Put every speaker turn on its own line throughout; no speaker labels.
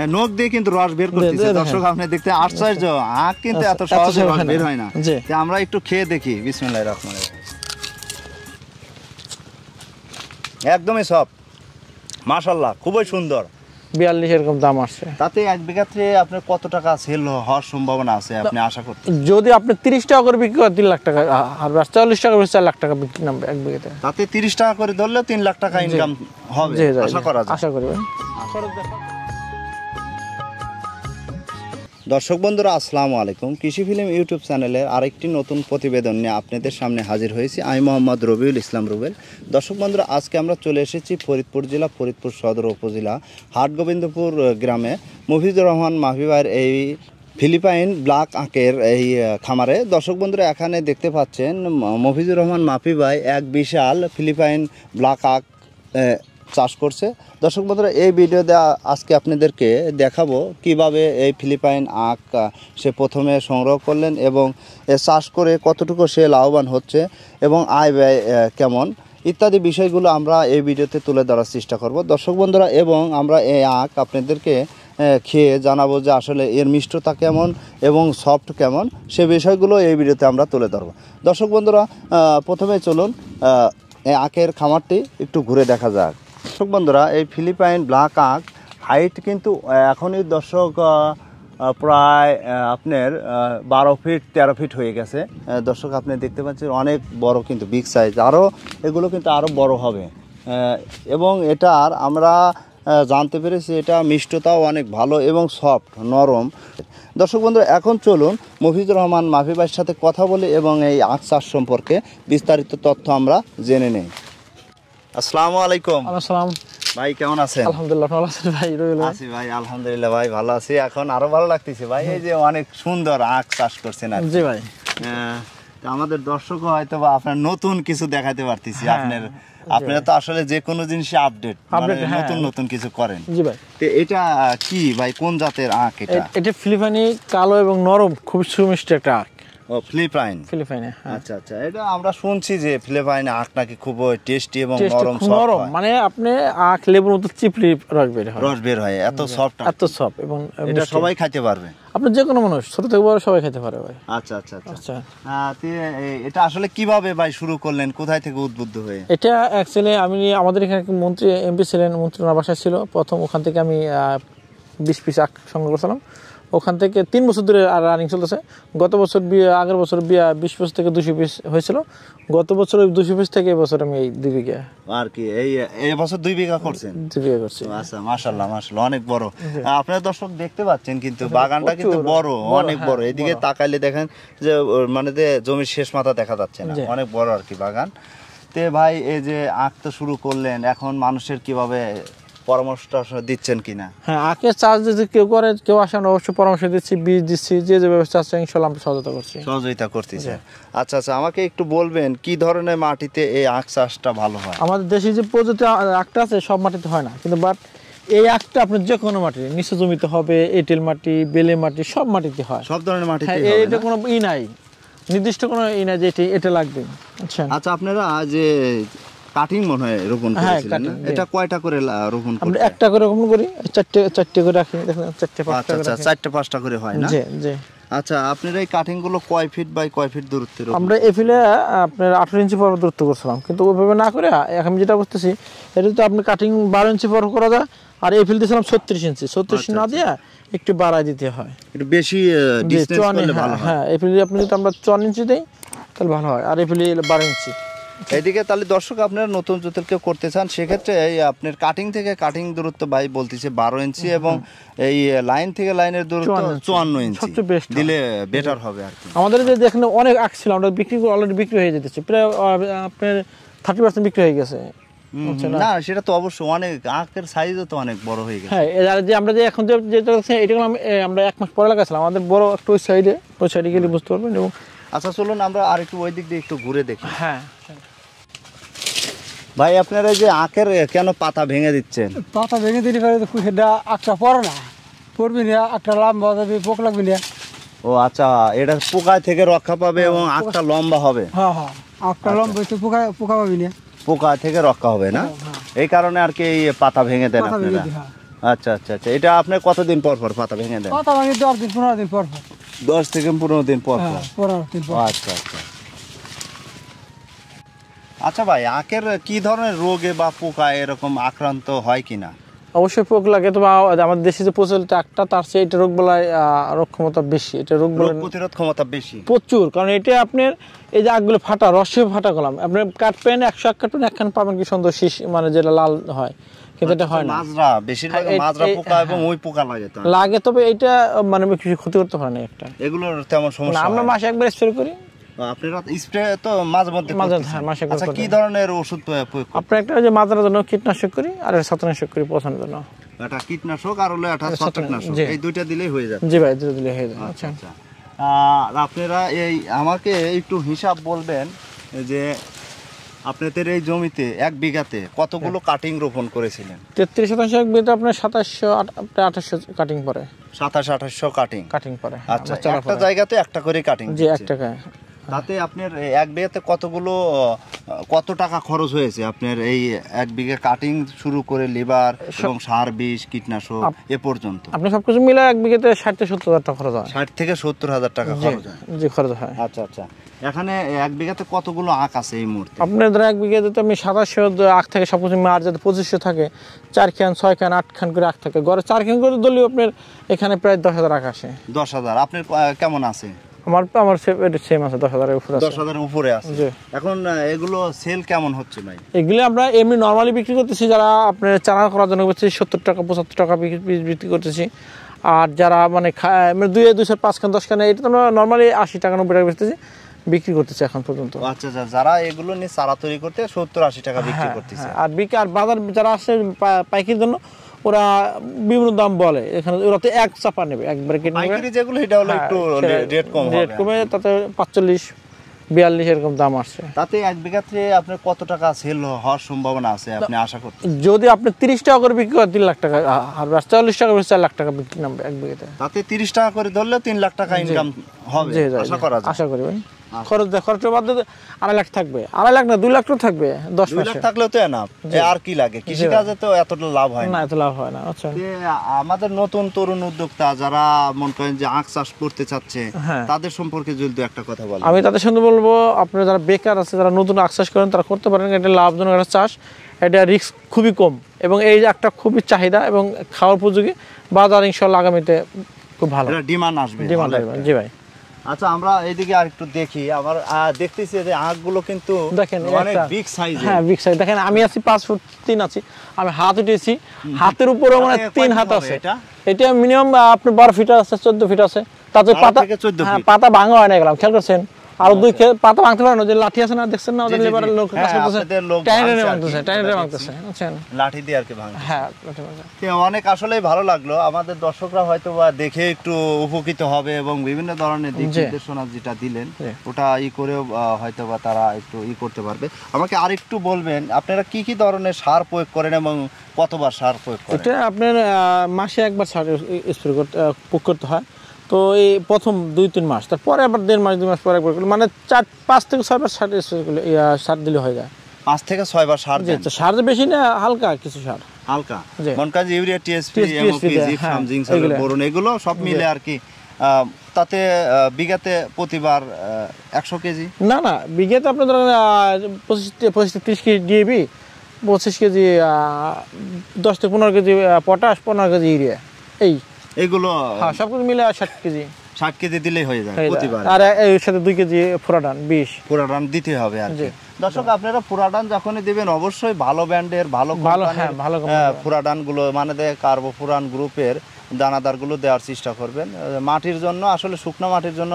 হ্যাঁ, নখ দিয়ে কিন্তু রস বের করতেছে দর্শক হ্যাঁ। আপনি দেখতে আশ্চর্য আখ কিন্তু আচ্ছা, এত আচ্ছা, সহজে রস হ্যাঁ, বের হয় না আমরা একটু খেয়ে দেখি বিসমিল্লাহির রহমানির একদমই সব মাশাল্লাহ খুবই সুন্দর বিয়াল্লিশ এরকম দাম আসছে তাতে এক বিঘাতে আপনার কত টাকা সেল হওয়ার সম্ভাবনা আছে আপনি আশা করতে যদি আপনি তিরিশ টাকা করে বিক্রি করেন তিন লাখ টাকা আর চল্লিশ টাকা করে চার লাখ টাকা বিক্রি নামবে এক বিঘাতে তাতে তিরিশ টাকা করে ধরলে তিন লাখ টাকা ইনকাম হবে আশা করা আশা করি দর্শক বন্ধুরা আসসালামু আলাইকুম কৃষি ফিল্ম ইউটিউব চ্যানেলের আরেকটি নতুন প্রতিবেদন নিয়ে আপনাদের সামনে হাজির হয়েছি আমি মোহাম্মদ রবিউল ইসলাম রুবেল দর্শক বন্ধুরা আজকে আমরা চলে এসেছি ফরিদপুর জেলা ফরিদপুর সদর উপজেলা হাটগোবিন্দপুর গ্রামে মুফিজুর রহমান মাহবিবার এই ফিলিপাইন ব্ল্যাক আঁকের এই খামারে দর্শক বন্ধুরা এখানে দেখতে পাচ্ছেন মফিজুর রহমান মাফি ভাই এক বিশাল ফিলিপাইন ব্ল্যাক আঁক চাষ করছে দর্শক বন্ধুরা এই ভিডিওতে আজকে আপনাদেরকে দেখাবো কিভাবে এই ফিলিপাইন আঁক সে প্রথমে সংগ্রহ করলেন এবং চাষ করে কতটুকু সে লাভবান হচ্ছে এবং আয় ব্যয় কেমন ইত্যাদি বিষয়গুলো আমরা এই ভিডিওতে তুলে ধরার চেষ্টা করব দর্শক বন্ধুরা এবং আমরা এই আঁক আপনাদেরকে খেয়ে জানাবো যে আসলে এর মিষ্টতা কেমন এবং সফট কেমন সে বিষয়গুলো এই ভিডিওতে আমরা তুলে ধরবো দর্শক বন্ধুরা প্রথমে চলুন আঁকের খামারটি একটু ঘুরে দেখা যাক দর্শক বন্ধুরা এই ফিলিপাইন ব্ল্যাক আঁক হাইট কিন্তু এখনই দর্শক প্রায় আপনার বারো ফিট তেরো ফিট হয়ে গেছে দর্শক আপনি দেখতে পাচ্ছেন অনেক বড় কিন্তু বিগ সাইজ আরও এগুলো কিন্তু আরও বড় হবে এবং এটার আমরা জানতে পেরেছি এটা মিষ্টতাও অনেক ভালো এবং সফট নরম দর্শক বন্ধু এখন চলুন মফিজুর রহমান মাফিবাইয়ের সাথে কথা বলি এবং এই আঁক চাষ সম্পর্কে বিস্তারিত তথ্য আমরা জেনে নেই আসসালামু আলাইকুম ভাই কেমন আছেন আলহামদুলিল্লাহ ভালো আছেন ভাই আছি ভাই আলহামদুলিল্লাহ ভাই ভালো আছি এখন আরো ভালো লাগতেছে ভাই এই যে অনেক সুন্দর আখ চাষ করছেন আর জি ভাই হ্যাঁ, আমাদের দর্শকও হয়তো বা আপনার নতুন কিছু দেখাতে পারতেছি হ্যাঁ, আপনার আপনি তো আসলে যে কোনো জিনিসে মানে আপডেট হ্যাঁ। নতুন নতুন কিছু করেন জি ভাই তো এটা কি ভাই কোন জাতের আখ এটা এটা ফিলিপানি কালো এবং নরম খুব সুমিষ্ট একটা আখ ও ফিলিপাইন ফিলিপাইনে হ্যাঁ। আচ্ছা আচ্ছা এটা আমরা শুনছি যে ফিলিপাইনে আখ নাকি খুব টেস্টি এবং নরম নরম
মানে আপনি আখ লেবুর মতো চিপলি রস বের হয় রস বের হয় এত সফট হ্যাঁ, এত সফট এবং এটা সবাই খেতে পারবে আপনি যে কোনো মানুষ ছোট থেকে বড় সবাই খেতে পারে ভাই
আচ্ছা আচ্ছা আচ্ছা, আচ্ছা। এটা আসলে কিভাবে ভাই শুরু করলেন কোথায় থেকে উদ্বুদ্ধ হয়ে
এটা অ্যাকচুয়ালি আমি আমাদের এখানে মন্ত্রী এমপি ছিলেন মন্ত্রী বাসায় ছিল প্রথম ওখান থেকে আমি বিশ পিস আখ সংগ্রহ করছিলাম ওখান থেকে তিন বছর ধরে আর রানিং চলতেছে গত বছর বিয়ে আগের বছর বিয়া বিশ পিস থেকে দুশো পিস হয়েছিল গত বছর ওই দুশো পিস থেকে এবছর আমি এই দুই বিঘা
আর কি এই এই বছর দুই বিঘা করছেন দুই বিঘা করছি আচ্ছা মাশাল্লাহ মাশাল্লাহ অনেক বড় আপনারা দর্শক দেখতে পাচ্ছেন কিন্তু বাগানটা কিন্তু বড় অনেক হ্যাঁ, বড় এদিকে তাকাইলে দেখেন যে মানে যে জমির শেষ মাথা দেখা যাচ্ছে না অনেক বড় আর কি বাগান তে ভাই এই যে আঁকতে শুরু করলেন এখন মানুষের কিভাবে পরামর্শটা দিচ্ছেন কিনা
হ্যাঁ আখের চাষ যদি কেউ করে কেউ অবশ্যই পরামর্শ দিচ্ছি বীজ দিচ্ছি যে ইনশাল্লাহ আমরা সহযোগিতা করছি
সহযোগিতা আচ্ছা আচ্ছা আমাকে একটু বলবেন কি ধরনের মাটিতে এই আখ চাষটা ভালো হয়
আমাদের দেশে যে প্রজাতি আখটা আছে সব মাটিতে হয় না কিন্তু বাট এই আখটা আপনার যে কোনো মাটি নিচু জমিতে হবে এঁটেল মাটি বেলে মাটি সব মাটিতে হয় সব ধরনের মাটি হ্যাঁ, এটা কোনো ই নাই
নির্দিষ্ট কোনো ই নাই যে এটা লাগবে আচ্ছা আচ্ছা আপনারা যে কাটিং মনে হয় রোপণ হ্যাঁ, করেছিলেন এটা হ্যাঁ। কয়টা করে রোপণ আমরা একটা করে রোপণ করি করে রাখি দেখুন পাঁচটা আচ্ছা, আচ্ছা পাঁচটা করে হয় না জি জি আচ্ছা এই কাটিং গুলো কয় ফিট বাই কয় ফিট দূরত্বে আমরা
আপনার ইঞ্চি পর দূরত্ব করছিলাম কিন্তু ওইভাবে না করে এখন যেটা করতেছি এটা তো আপনি কাটিং বারো ইঞ্চি পর করা যায় আর এফিল দিয়েছিলাম ছত্রিশ ইঞ্চি ছত্রিশ আচ্ছা, না আচ্ছা। দিয়ে একটু বাড়ায় দিতে হয়
একটু বেশি হ্যাঁ, হ্যাঁ
এই আপনি যদি আমরা
চুয়ান্ন ইঞ্চি দিই তাহলে ভালো হয় আর এফিল ফিল বারো ইঞ্চি এদিকে তাহলে দর্শক আপনারা নতুন জুতের কেউ করতে চান সেক্ষেত্রে এই আপনার কাটিং থেকে কাটিং দূরত্ব ভাই বলতেছে বারো ইঞ্চি এবং এই লাইন থেকে লাইনের দূরত্ব চুয়ান্ন ইঞ্চি দিলে বেটার হবে আর আমাদের যে দেখেন
অনেক আগ ছিল আমরা বিক্রি অলরেডি বিক্রি হয়ে যেতেছে প্রায় আপনার থার্টি পার্সেন্ট বিক্রি হয়ে গেছে
না সেটা তো অবশ্যই অনেক আঁকের সাইজও তো অনেক বড় হয়ে গেছে হ্যাঁ
যে আমরা যে এখন যে এটা আমরা এক মাস পরে লাগাচ্ছিলাম আমাদের বড় একটু ওই সাইডে ওই সাইডে গেলে বুঝতে পারবেন এবং
আচ্ছা চলুন আমরা আর একটু ওই দিক দিয়ে একটু ঘুরে দেখি হ্যাঁ ভাই আপনারা যে আখের কেন পাতা ভেঙে দিচ্ছেন
পাতা ভেঙে দিলে সেটা আখটা পড়ে না পড়বি না আখটা লম্বা যাবে পোক না
ও আচ্ছা এটা পোকা থেকে রক্ষা পাবে এবং হ্যাঁ, আখটা লম্বা হবে
হ্যাঁ হ্যাঁ আখটা আচ্ছা। লম্বা হচ্ছে পোকা পোকা পাবি না
পোকা থেকে রক্ষা হবে না হ্যাঁ, হ্যাঁ। এই কারণে আর কি এই পাতা ভেঙে দেন আপনারা আচ্ছা আচ্ছা আচ্ছা এটা আপনি কতদিন পর পর পাতা ভেঙে দেন পাতা ভেঙে দশ দিন পনেরো দিন পর পর দশ থেকে পনেরো দিন পর পর আচ্ছা আচ্ছা আচ্ছা ভাই আখের কি ধরনের রোগে বা পোকা এরকম আক্রান্ত হয় কিনা
অবশ্যই পোক লাগে তবে আমাদের দেশে যে প্রচলিত একটা তার চেয়ে এটা রোগ বলায় রোগ ক্ষমতা বেশি এটা রোগ বলা
প্রতিরোধ ক্ষমতা বেশি
প্রচুর কারণ এটা আপনার এই যে আগগুলো ফাটা রসে ফাটা করলাম আপনার কাটবেন একশো এক কাটবেন একখান পাবেন কি সুন্দর শীষ মানে যেটা লাল হয় কিন্তু এটা হয় না
বেশিরভাগ হ্যাঁ, পোকা এবং হ্যাঁ। ওই পোকা লাগে
লাগে তবে এটা মানে কিছু ক্ষতি করতে পারে না একটা
এগুলোর তেমন সমস্যা আমরা মাসে একবার স্প্রে করি স্প্রে তো মধ্যে মাঝে হ্যাঁ, আচ্ছা, কি ধরনের ওষুধ আপনার
একটা যে মাজার জন্য কীটনাশক করি আর করি জন্য
কীটনাশক আর হলো এই দুইটা দিলেই হয়ে হয়ে যাবে আচ্ছা, আচ্ছা। আপনারা এই আমাকে একটু হিসাব বলবেন যে আপনাদের এই জমিতে এক বিঘাতে কতগুলো কাটিং হ্যাঁ। রোপণ করেছিলেন
তেত্রিশ শতাংশ এক বিঘাতে আপনার সাতাশশো আঠাশশো
কাটিং পরে সাতাশ আঠাশশো কাটিং কাটিং পরে আচ্ছা একটা জায়গাতে একটা করে কাটিং জি একটা তাতে আপনার এক বিঘাতে কতগুলো কত টাকা খরচ হয়েছে আপনার এই এক বিঘে কাটিং শুরু করে লিভার এবং সার বিষ কীটনাশক এ পর্যন্ত
আপনি সবকিছু মিলে এক বিঘাতে ষাট থেকে সত্তর হাজার টাকা খরচ হয় ষাট থেকে সত্তর হাজার টাকা খরচ হয় জি খরচ হয় আচ্ছা আচ্ছা এখানে এক বিঘাতে কতগুলো আখ আছে এই মুহূর্তে আপনার ধরো এক বিঘাতে তো আমি সাতাশশো আখ থেকে সবকিছু আর যাতে পঁচিশশো থাকে চার খান ছয় খান আট খান করে আখ থাকে গড়ে চার খান করে দলীয় আপনার এখানে প্রায় দশ হাজার আখ আসে
দশ হাজার আপনার কেমন আছে
আমার সেম আছে উপরে
উপরে আছে এখন এগুলো সেল কেমন হচ্ছে ভাই
এগুলো আমরা এমনি বিক্রি করতেছি যারা আপনার চারা করার জন্য টাকা টাকা বিক্রি করতেছি আর যারা মানে, মানে দুই দুশো পাঁচখান দশখানে এটা তো আমরা আশি টাকা নব্বই টাকা বেচতেছি বিক্রি করতেছে এখন পর্যন্ত আচ্ছা আচ্ছা যারা এগুলো নিয়ে চারা তৈরি করতে সত্তর আশি টাকা হ্যাঁ, বিক্রি করতেছে হ্যাঁ, আর বিক্রি আর বাজার যারা আসছে পাইকির জন্য ওরা বিভিন্ন দাম বলে এখানে ওরা তো এক চাপা নেবে এক ব্র্যাকেট নেবে যেগুলো এটা হলো হ্যাঁ, একটু রেট কম রেট কমে তাতে পাঁচচল্লিশ বিয়াল্লিশ এরকম দাম আসছে তাতে এক বিঘাতে কত টাকা
সেল হওয়ার সম্ভাবনা আছে আপনি আশা করতে
যদি আপনি তিরিশ টাকা করে বিক্রি করেন তিন লাখ টাকা আর চল্লিশ টাকা করে চার লাখ টাকা বিক্রি নামবে এক
বিঘাতে তাতে তিরিশ টাকা করে ধরলে তিন লাখ টাকা ইনকাম হবে আশা করা আশা করি আচ্ছা। খরচ খরচ বাদ আড়াই লাখ থাকবে আড়াই লাখ না দুই লাখ
থাকবে দশ লাখ থাকলে
তো আর কি লাগে তো এতটা লাভ হয় না এত লাভ হয় না আচ্ছা আমাদের নতুন তরুণ উদ্যোক্তা যারা মনে করেন যে আখ চাষ করতে চাচ্ছে হ্যাঁ। তাদের সম্পর্কে যদি একটা কথা বলি আমি তাদের
সঙ্গে বলবো আপনারা যারা বেকার আছে যারা নতুন আখ চাষ করেন তারা করতে পারেন এটা লাভজনক একটা চাষ এটা রিস্ক খুবই কম এবং এই একটা খুবই চাহিদা এবং খাওয়ার উপযোগী বাজার ইনশাল্লাহ আগামীতে
খুব ভালো ডিমান্ড আসবে ডিমান্ড আসবে জি ভাই আচ্ছা আমরা এইদিকে আর একটু দেখি আমার দেখতেছি যে আঁকগুলো কিন্তু দেখেন বিগ সাইজ হ্যাঁ বিগ
সাইজ দেখেন আমি আছি পাঁচ ফুট তিন আছি আমি হাত উঠেছি হাতের উপরে মানে তিন হাত আছে এটা মিনিমাম আপনার বারো ফিট আছে চোদ্দ ফিট আছে তাতে পাতা হ্যাঁ, পাতা ভাঙা হয় না গেলাম খেয়াল করছেন আর দুই পাতা ভাঙতে পারে না যে লাঠি আছে না দেখছেন না ওদের লোক হ্যাঁ, কাজ করতেছে ভাঙতেছে
ভাঙতেছে লাঠি দিয়ে আর কি ভাঙছে হ্যাঁ অনেক আসলে ভালো লাগলো আমাদের দর্শকরা হয়তো বা দেখে একটু উপকৃত হবে এবং বিভিন্ন ধরনের দিক নির্দেশনা যেটা দিলেন ওটা ই করেও হয়তো বা তারা একটু ই করতে পারবে আমাকে একটু বলবেন আপনারা কি কি ধরনের সার প্রয়োগ করেন এবং কতবার সার প্রয়োগ করেন এটা
আপনার মাসে একবার সার স্প্রে করতে করতে হয় তো এই প্রথম দুই তিন মাস তারপরে আবার দেড় মাস দুই মাস পরে একবার মানে চার পাঁচ থেকে ছয় মাস সার সার দিলে হয়ে যায়
পাঁচ থেকে ছয় বার সার দেন সার বেশি না হালকা কিছু সার হালকা মনকাজ ইউরিয়া টিএসপি এমওপি হ্যাঁ, বোরন এগুলো সব মিলে আর কি তাতে বিঘাতে প্রতিবার একশো কেজি
না না বিঘাতে আপনার ধরেন পঁচিশ পঁচিশ তিরিশ কেজি ডিএবি পঁচিশ কেজি দশ থেকে পনেরো কেজি পটাশ পনেরো কেজি ইউরিয়া এই
এগুলো হ্যাঁ সবকিছু মিলে ষাট কেজি ষাট কেজি দিলেই হয়ে যায় আর
এর সাথে দুই কেজি
ফোরাডান বিশ ফোরাডান দিতে হবে আর কি দর্শক আপনারা যখনই অবশ্যই ভালো ব্র্যান্ডের ভালো ভালো হ্যাঁ, ভালো গুলো মানে কার্বো গ্রুপের দানাদারগুলো দেওয়ার চেষ্টা করবেন মাটির জন্য আসলে শুকনো মাটির জন্য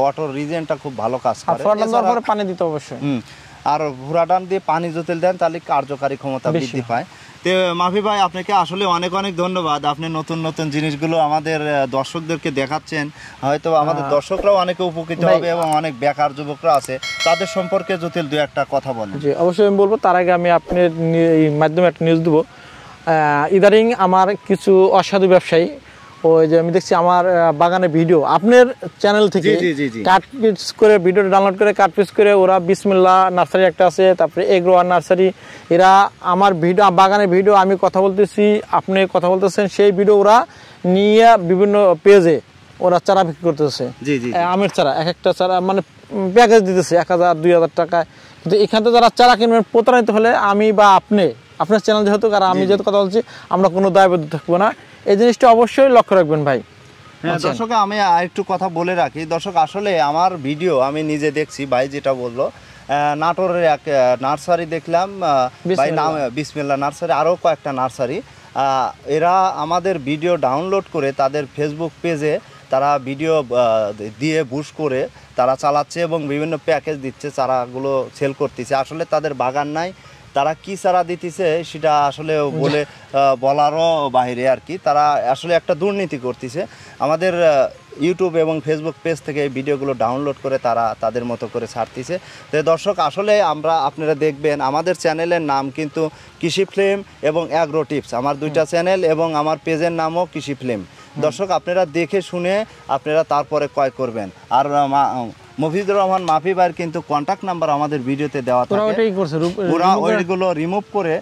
ওয়াটার রিজেনটা খুব ভালো কাজ করে পানি দিতে অবশ্যই আর ভুরাডান দিয়ে পানি জোতেল দেন তাহলে কার্যকারী ক্ষমতা বৃদ্ধি পায় তো মাফি ভাই আপনাকে আসলে অনেক অনেক ধন্যবাদ আপনি নতুন নতুন জিনিসগুলো আমাদের দর্শকদেরকে দেখাচ্ছেন হয়তো আমাদের হ্যাঁ। দর্শকরাও অনেকে উপকৃত হবে এবং অনেক বেকার যুবকরা আছে তাদের সম্পর্কে জটিল দু একটা কথা বলেন
জি অবশ্যই আমি বলবো তার আগে আমি আপনার মাধ্যমে একটা নিউজ দেবো ইদারিং আমার কিছু অসাধু ব্যবসায়ী ওই যে আমি দেখছি আমার বাগানে ভিডিও আপনার চ্যানেল থেকে কাট পিস করে ভিডিও ডাউনলোড করে কাট করে ওরা বিসমিল্লা নার্সারি একটা আছে তারপরে এগ্রোয়ার নার্সারি এরা আমার ভিডিও বাগানে ভিডিও আমি কথা বলতেছি আপনি কথা বলতেছেন সেই ভিডিও ওরা নিয়ে বিভিন্ন পেজে ওরা চারা বিক্রি করতেছে আমের চারা এক একটা চারা মানে প্যাকেজ দিতেছে এক হাজার দুই হাজার টাকায় কিন্তু এখান থেকে যারা চারা কিনবেন প্রতারিত হলে আমি বা আপনি আপনার চ্যানেল যেহেতু কারণ আমি যেহেতু কথা বলছি আমরা কোনো দায়বদ্ধ থাকবো না এই জিনিসটা অবশ্যই লক্ষ্য রাখবেন ভাই
হ্যাঁ আচ্ছা। দর্শক আমি একটু কথা বলে রাখি দর্শক আসলে আমার ভিডিও আমি নিজে দেখছি ভাই যেটা বলল নাটোরের এক নার্সারি দেখলাম ভাই নাম বিসমিল্লা নার্সারি আরও কয়েকটা নার্সারি এরা আমাদের ভিডিও ডাউনলোড করে তাদের ফেসবুক পেজে তারা ভিডিও দিয়ে বুস করে তারা চালাচ্ছে এবং বিভিন্ন প্যাকেজ দিচ্ছে চারাগুলো সেল করতেছে আসলে তাদের বাগান নাই তারা কি সারা দিতেছে সেটা আসলে বলে বলারও বাহিরে আর কি তারা আসলে একটা দুর্নীতি করতেছে আমাদের ইউটিউব এবং ফেসবুক পেজ থেকে এই ভিডিওগুলো ডাউনলোড করে তারা তাদের মতো করে ছাড়তেছে তো দর্শক আসলে আমরা আপনারা দেখবেন আমাদের চ্যানেলের নাম কিন্তু কৃষি ফিল্ম এবং অ্যাগ্রো টিপস আমার দুইটা চ্যানেল এবং আমার পেজের নামও কৃষি ফিল্ম দর্শক আপনারা দেখে শুনে আপনারা তারপরে ক্রয় করবেন আর মফিজুর রহমান ভাইয়ের কিন্তু কন্ট্যাক্ট নাম্বার আমাদের ভিডিওতে দেওয়া থাকে ওরা ওইগুলো রিমুভ করে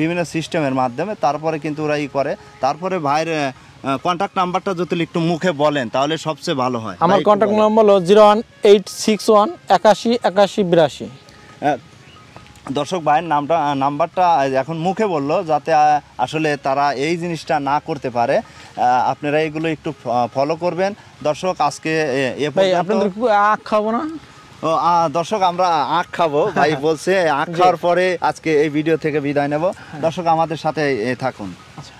বিভিন্ন সিস্টেমের মাধ্যমে তারপরে কিন্তু ওরা ই করে তারপরে ভাইয়ের কন্ট্যাক্ট নাম্বারটা যদি একটু মুখে বলেন তাহলে সবচেয়ে ভালো হয় আমার কন্ট্যাক্ট
নাম্বার হলো zero one eight
six one একাশি একাশি বিরাশি দর্শক ভাইয়ের নামটা নাম্বারটা এখন মুখে বলল যাতে আসলে তারা এই জিনিসটা না করতে পারে আপনারা এগুলো একটু ফলো করবেন দর্শক আজকে আখ খাবো না দর্শক আমরা আখ খাবো ভাই বলছে আখ খাওয়ার পরে আজকে এই ভিডিও থেকে বিদায় নেব হ্যাঁ। দর্শক আমাদের সাথে থাকুন আচ্ছা।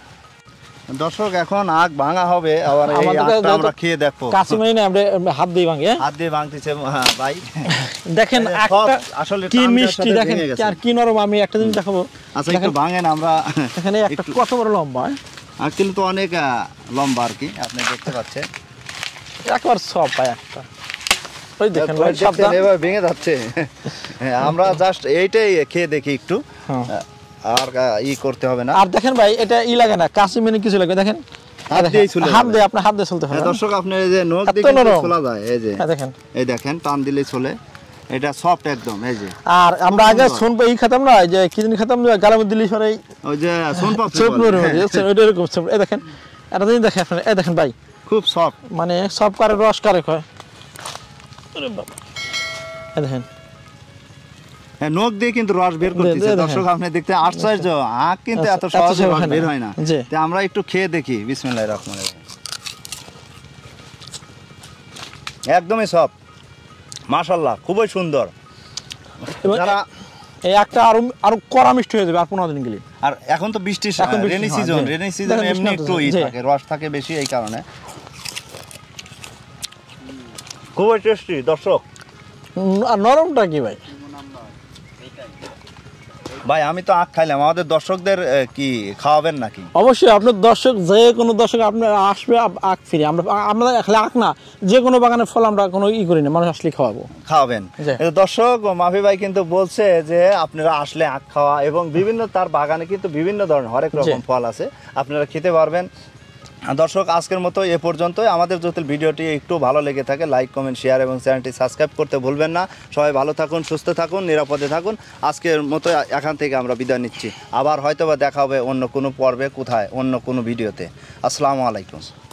দর্শক এখন আখ ভাঙা হবে আবার আমরা খেয়ে দেখবো কাসুমাই না আমরা হাত দিয়ে ভাঙে হ্যাঁ? হাত দিয়ে ভাঙতেছে ভাই দেখেন একটা আসলে কি মিষ্টি দেখেন আর কি নরম আমি একটা জিনিস দেখাবো আচ্ছা একটু ভাঙেন আমরা এখানে একটা কত বড় লম্বা হ্যাঁ? কিন্তু অনেক লম্বা আর কি আপনি দেখতে পাচ্ছেন একবার সব পায় একটা হ্যাঁ, এইটাই খেয়ে দেখি একটু হ্যাঁ। আর ই করতে হবে না আর দেখেন ভাই এটা লাগে না মানে কিছু দেখেন হ্যাঁ, আপনার
চলতে দর্শক
চলা যায় এই যে এই দেখেন টান দিলে চলে এটা সফট একদম এই যে আর আমরা আগে
এই না যে কি দিন সরাই ওই যে এরকম এই দেখেন এটা দিন দেখেন আপনারা এই দেখেন ভাই খুব সফট মানে সব রস কয়
এই দেখেন হ্যাঁ, নখ দিয়ে কিন্তু রস বের করতেছে দর্শক আপনি দেখতে আশ্চর্য আচ্ছা। আখ কিন্তু এত সহজে বের হয় না তো আমরা একটু খেয়ে দেখি বিসমিল্লাহির রহমানির রহিম একদমই সফট মাশাল্লাহ খুবই সুন্দর যারা এই একটা আরো আরো কড়া মিষ্টি হয়ে যাবে আর পনেরো দিন গেলে আর এখন তো বৃষ্টির রেনি সিজন রেনি সিজন এমনি একটু থাকে রস থাকে বেশি এই কারণে খুবই টেস্টি দর্শক আর নরমটা কি ভাই ভাই আমি তো আখ খাইলাম আমাদের দর্শকদের কি খাওয়াবেন নাকি
অবশ্যই আপনার দর্শক যে কোনো দর্শক আপনার আসবে আখ ফিরে আমরা আমরা আখ না যে কোনো বাগানের ফল আমরা কোনো ই করি না মানুষ আসলে খাওয়াবো
খাওয়াবেন দর্শক মাফি ভাই কিন্তু বলছে যে আপনারা আসলে আখ খাওয়া এবং বিভিন্ন তার বাগানে কিন্তু বিভিন্ন ধরনের হরেক রকম ফল আছে আপনারা খেতে পারবেন হ্যাঁ, দর্শক আজকের মতো এ পর্যন্তই আমাদের যদি ভিডিওটি একটু ভালো লেগে থাকে লাইক কমেন্ট শেয়ার এবং চ্যানেলটি সাবস্ক্রাইব করতে ভুলবেন না সবাই ভালো থাকুন সুস্থ থাকুন নিরাপদে থাকুন আজকের মতো এখান থেকে আমরা বিদায় নিচ্ছি আবার হয়তোবা দেখা হবে অন্য কোনো পর্বে কোথায় অন্য কোনো ভিডিওতে আসসালামু আলাইকুম